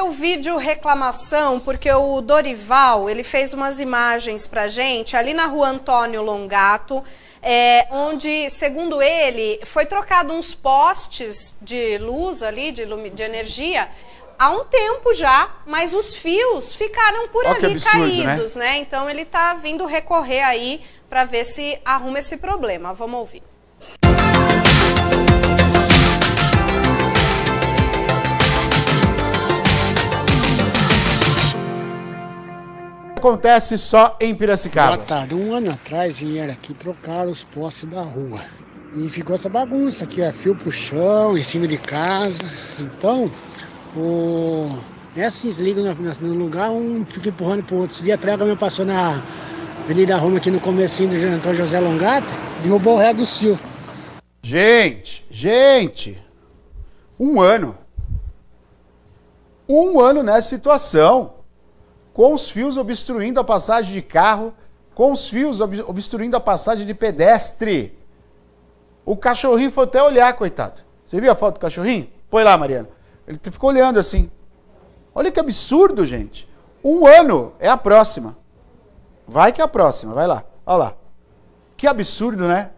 o vídeo reclamação, porque o Dorival, ele fez umas imagens pra gente, ali na rua Antônio Longato, é, onde, segundo ele, foi trocado uns postes de luz ali, de, de energia, há um tempo já, mas os fios ficaram por Olha ali absurdo, né? caídos, né? né? Então ele tá vindo recorrer aí para ver se arruma esse problema. Vamos ouvir. acontece só em Piracicaba. Boa tarde. Um ano atrás vieram aqui trocar os postes da rua. E ficou essa bagunça aqui, é fio pro chão, em cima de casa. Então, o... ligam no lugar, um fica empurrando pro outro. Esse dia atrás meu passou na Avenida Roma, aqui no comecinho do Antônio José Longata, derrubou o ré do Sil. Gente, gente, um ano. Um ano nessa situação com os fios obstruindo a passagem de carro, com os fios obstruindo a passagem de pedestre. O cachorrinho foi até olhar, coitado. Você viu a foto do cachorrinho? Põe lá, Mariana. Ele ficou olhando assim. Olha que absurdo, gente. Um ano é a próxima. Vai que é a próxima, vai lá. Olha lá. Que absurdo, né?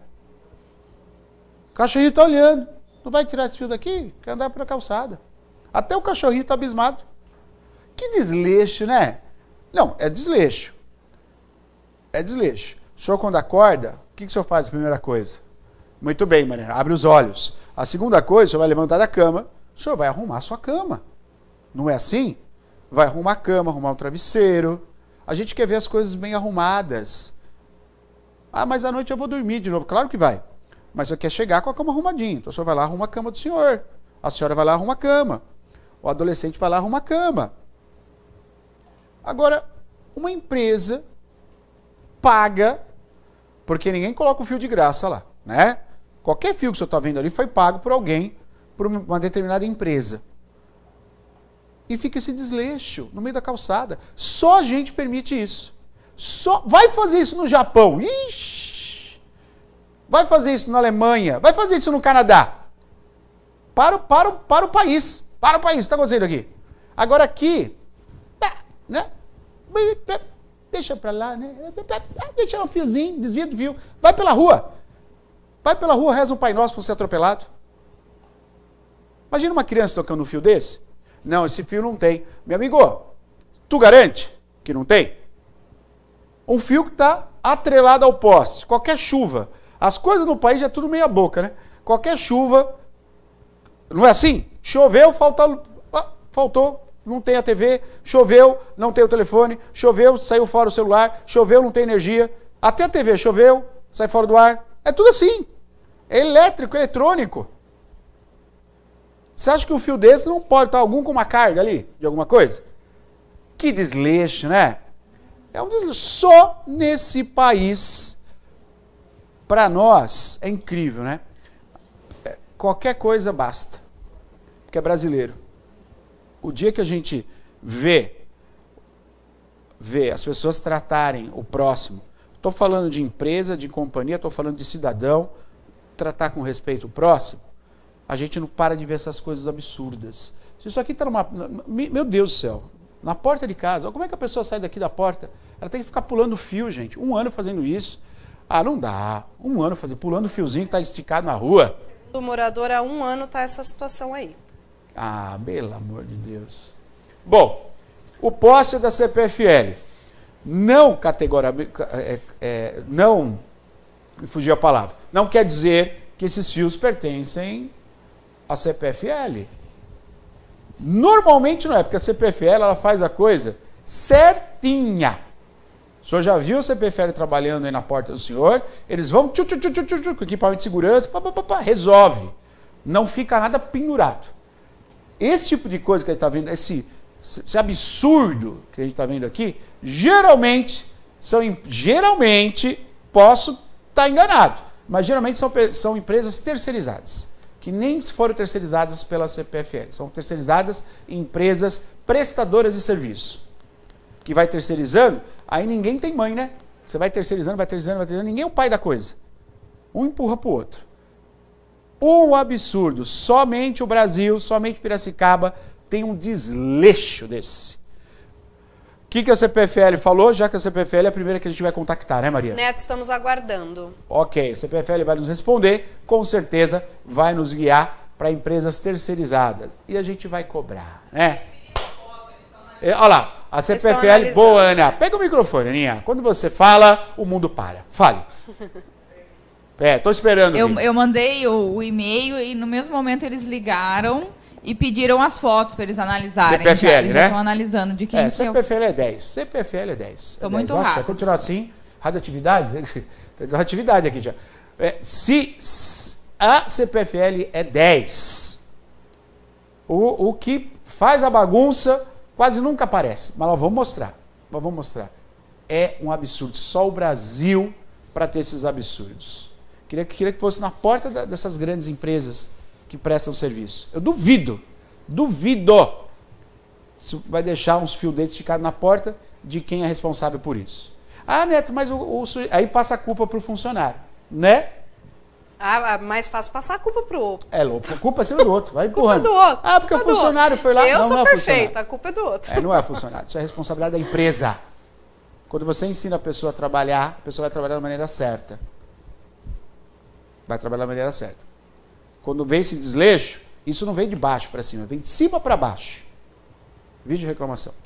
O cachorrinho está olhando. Não vai tirar esse fio daqui? Quer andar pela calçada. Até o cachorrinho está abismado. Que desleixo, né? Não, é desleixo. É desleixo. O senhor, quando acorda, o que, que o senhor faz a primeira coisa? Muito bem, Maria, abre os olhos. A segunda coisa, o senhor vai levantar da cama, o senhor vai arrumar a sua cama. Não é assim? Vai arrumar a cama, arrumar um travesseiro. A gente quer ver as coisas bem arrumadas. Ah, mas à noite eu vou dormir de novo. Claro que vai. Mas eu quero chegar com a cama arrumadinha. Então o senhor vai lá arrumar a cama do senhor. A senhora vai lá arrumar a cama. O adolescente vai lá arrumar a cama. Agora, uma empresa paga, porque ninguém coloca o fio de graça lá, né? Qualquer fio que você está vendo ali foi pago por alguém, por uma determinada empresa. E fica esse desleixo no meio da calçada. Só a gente permite isso. Só Vai fazer isso no Japão. Ixi! Vai fazer isso na Alemanha. Vai fazer isso no Canadá. Para, para, para o país. Para o país. Está acontecendo aqui. Agora aqui, né? Deixa para lá, né? Deixa um fiozinho, desvia do fio. Vai pela rua. Vai pela rua, reza um Pai Nosso para ser atropelado. Imagina uma criança tocando um fio desse. Não, esse fio não tem. Meu amigo, tu garante que não tem? Um fio que está atrelado ao poste. Qualquer chuva. As coisas no país é tudo meia boca, né? Qualquer chuva. Não é assim? Choveu, falta, faltou não tem a TV, choveu, não tem o telefone, choveu, saiu fora o celular, choveu, não tem energia. Até a TV choveu, sai fora do ar. É tudo assim. É elétrico, é eletrônico. Você acha que um fio desse não pode estar algum com uma carga ali, de alguma coisa? Que desleixo, né? É um desleixo. Só nesse país, para nós, é incrível, né? É, qualquer coisa basta. Porque é brasileiro. O dia que a gente vê, vê as pessoas tratarem o próximo, estou falando de empresa, de companhia, estou falando de cidadão, tratar com respeito o próximo, a gente não para de ver essas coisas absurdas. Se isso aqui está numa. Meu Deus do céu, na porta de casa. Como é que a pessoa sai daqui da porta? Ela tem que ficar pulando fio, gente. Um ano fazendo isso. Ah, não dá. Um ano fazer pulando fiozinho que está esticado na rua. O morador, há um ano está essa situação aí. Ah, pelo amor de Deus. Bom, o posse da CPFL não categoricamente, é, é, não, fugiu a palavra, não quer dizer que esses fios pertencem à CPFL. Normalmente não é, porque a CPFL ela faz a coisa certinha. O senhor já viu a CPFL trabalhando aí na porta do senhor, eles vão tchu, tchu, tchu, tchu, tchu, com equipamento de segurança, pá, pá, pá, resolve. Não fica nada pendurado esse tipo de coisa que a gente está vendo, esse, esse, absurdo que a gente está vendo aqui, geralmente são geralmente posso estar tá enganado, mas geralmente são, são empresas terceirizadas que nem foram terceirizadas pela CPFL, são terceirizadas em empresas prestadoras de serviço. Que vai terceirizando, aí ninguém tem mãe, né? Você vai terceirizando, vai terceirizando, vai terceirizando, ninguém é o pai da coisa. Um empurra para o outro. Um absurdo. Somente o Brasil, somente Piracicaba tem um desleixo desse. O que, que a CPFL falou? Já que a CPFL é a primeira que a gente vai contactar, né, Maria? Neto, estamos aguardando. Ok, a CPFL vai nos responder, com certeza vai nos guiar para empresas terceirizadas. E a gente vai cobrar, né? É, olha lá, a CPFL, boa, Ana. Pega o microfone, Aninha. Quando você fala, o mundo para. Fale. É, tô esperando. Eu, eu mandei o, o e-mail e no mesmo momento eles ligaram e pediram as fotos para eles analisarem. CPFL, já, eles né? estão analisando de quem é. CPFL é, é 10. CPFL é 10. Estou é muito Nossa, rápido. Vai continuar assim. Radioatividade? Radioatividade aqui já. É, se a CPFL é 10, o, o que faz a bagunça quase nunca aparece. Mas nós vamos mostrar. Nós vamos mostrar. É um absurdo. Só o Brasil para ter esses absurdos. Queria, queria que fosse na porta da, dessas grandes empresas que prestam serviço. Eu duvido, duvido. se vai deixar uns fios desses ficar na porta de quem é responsável por isso. Ah, Neto, mas o, o aí passa a culpa para o funcionário, né? Ah, ah mais fácil passar a culpa para o outro. É, louco. culpa é do outro, vai empurrando. Culpa do outro. Ah, porque culpa o funcionário foi lá. Eu não, sou não é perfeito, a culpa é do outro. É, não é funcionário, isso é responsabilidade da empresa. Quando você ensina a pessoa a trabalhar, a pessoa vai trabalhar da maneira certa vai trabalhar da maneira certa. Quando vem esse desleixo, isso não vem de baixo para cima, vem de cima para baixo. Vídeo reclamação.